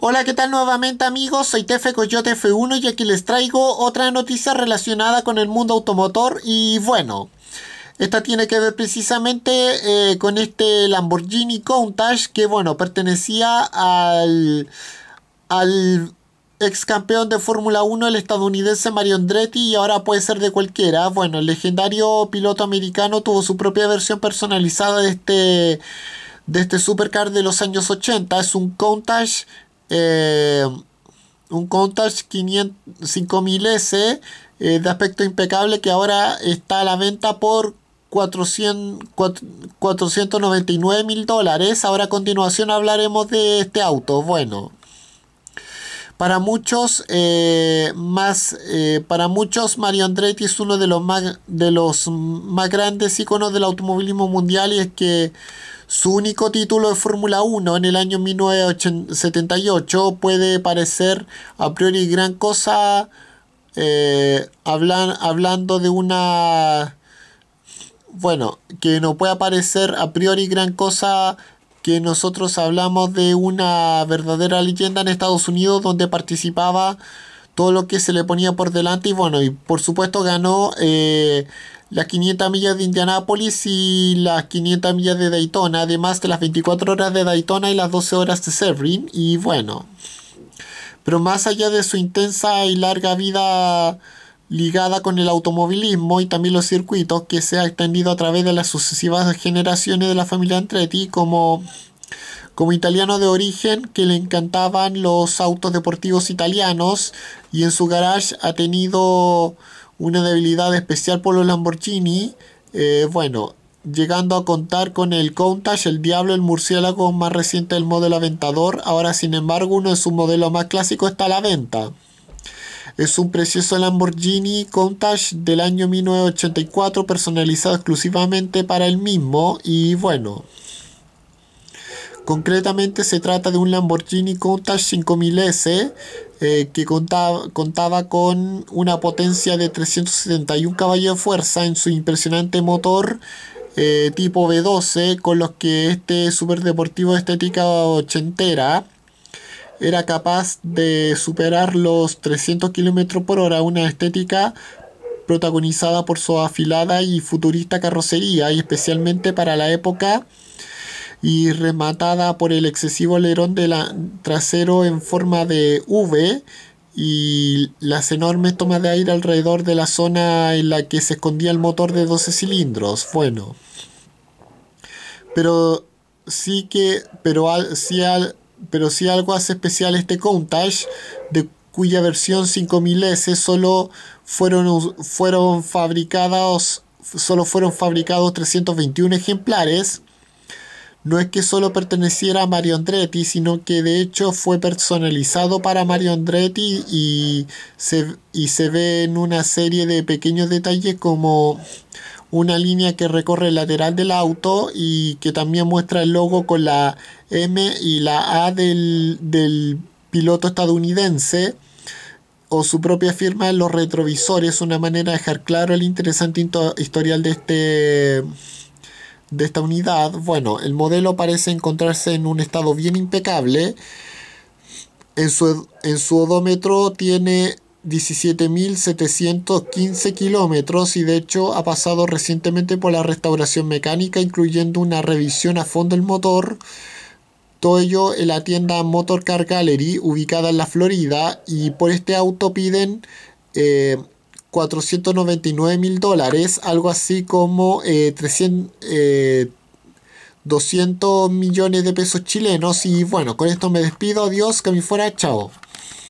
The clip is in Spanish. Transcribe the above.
Hola, ¿qué tal nuevamente amigos? Soy Tefe Coyote F1 y aquí les traigo otra noticia relacionada con el mundo automotor y bueno, esta tiene que ver precisamente eh, con este Lamborghini Countach que bueno, pertenecía al, al ex campeón de Fórmula 1, el estadounidense Mario Andretti, y ahora puede ser de cualquiera. Bueno, el legendario piloto americano tuvo su propia versión personalizada de este, de este supercar de los años 80. Es un Countach eh, un Countach 5000S eh, de aspecto impecable que ahora está a la venta por 400, 499 mil dólares. Ahora a continuación hablaremos de este auto. Bueno, para muchos, eh, más, para muchos Mario Andretti es uno de los, más, de los más grandes iconos del automovilismo mundial y es que su único título de Fórmula 1 en el año 1978 puede parecer a priori gran cosa eh, hablando de una... Bueno, que no puede parecer a priori gran cosa que nosotros hablamos de una verdadera leyenda en Estados Unidos donde participaba todo lo que se le ponía por delante y bueno, y por supuesto ganó eh, las 500 millas de Indianápolis y las 500 millas de Daytona, además de las 24 horas de Daytona y las 12 horas de Sebring y bueno, pero más allá de su intensa y larga vida ligada con el automovilismo y también los circuitos que se ha extendido a través de las sucesivas generaciones de la familia Andretti como como italiano de origen que le encantaban los autos deportivos italianos y en su garage ha tenido una debilidad especial por los Lamborghini, eh, bueno, llegando a contar con el Countach, el Diablo, el Murciélago más reciente del modelo Aventador, ahora sin embargo uno de sus modelos más clásicos está a la venta. Es un precioso Lamborghini Countach del año 1984 personalizado exclusivamente para el mismo y bueno, Concretamente se trata de un Lamborghini Countach 5000S eh, que contaba, contaba con una potencia de 371 caballos de fuerza en su impresionante motor eh, tipo V12 con los que este superdeportivo de estética ochentera era capaz de superar los 300 km por hora, una estética protagonizada por su afilada y futurista carrocería y especialmente para la época y rematada por el excesivo alerón de la trasero en forma de V y las enormes tomas de aire alrededor de la zona en la que se escondía el motor de 12 cilindros. Bueno, pero sí que, pero pero algo hace especial este Countach, de cuya versión 5000S solo fueron, fueron fabricados solo fueron fabricados 321 ejemplares no es que solo perteneciera a Mario Andretti, sino que de hecho fue personalizado para Mario Andretti y se, y se ve en una serie de pequeños detalles como una línea que recorre el lateral del auto y que también muestra el logo con la M y la A del, del piloto estadounidense o su propia firma en los retrovisores, una manera de dejar claro el interesante historial de este de esta unidad, bueno, el modelo parece encontrarse en un estado bien impecable. En su, en su odómetro tiene 17.715 kilómetros y de hecho ha pasado recientemente por la restauración mecánica, incluyendo una revisión a fondo del motor. Todo ello en la tienda Motor Car Gallery, ubicada en la Florida, y por este auto piden... Eh, 499 mil dólares, algo así como 300, eh, 200 eh, millones de pesos chilenos. Y bueno, con esto me despido. Adiós, que me fuera, chao.